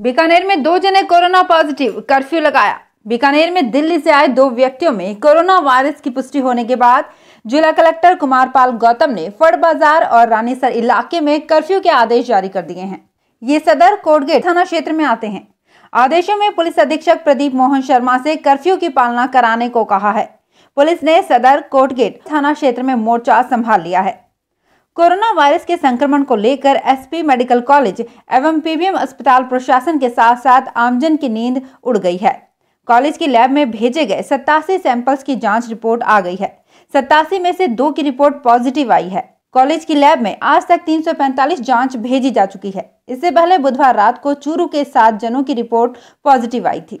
बीकानेर में दो जने कोरोना पॉजिटिव कर्फ्यू लगाया बीकानेर में दिल्ली से आए दो व्यक्तियों में कोरोना वायरस की पुष्टि होने के बाद जिला कलेक्टर कुमार पाल गौतम ने फड़ बाजार और रानीसर इलाके में कर्फ्यू के आदेश जारी कर दिए हैं ये सदर कोटगेट थाना क्षेत्र में आते हैं आदेशों में पुलिस अधीक्षक प्रदीप मोहन शर्मा से कर्फ्यू की पालना कराने को कहा है पुलिस ने सदर कोटगेट थाना क्षेत्र में मोर्चा संभाल लिया है कोरोना वायरस के संक्रमण को लेकर एसपी मेडिकल कॉलेज एवं पीबीएम अस्पताल प्रशासन के साथ साथ आमजन की नींद उड़ गई है कॉलेज की लैब में भेजे गए सत्तासी सैंपल्स की जांच रिपोर्ट आ गई है सत्तासी में से दो की रिपोर्ट पॉजिटिव आई है कॉलेज की लैब में आज तक 345 जांच भेजी जा चुकी है इससे पहले बुधवार रात को चूरू के सात जनों की रिपोर्ट पॉजिटिव आई थी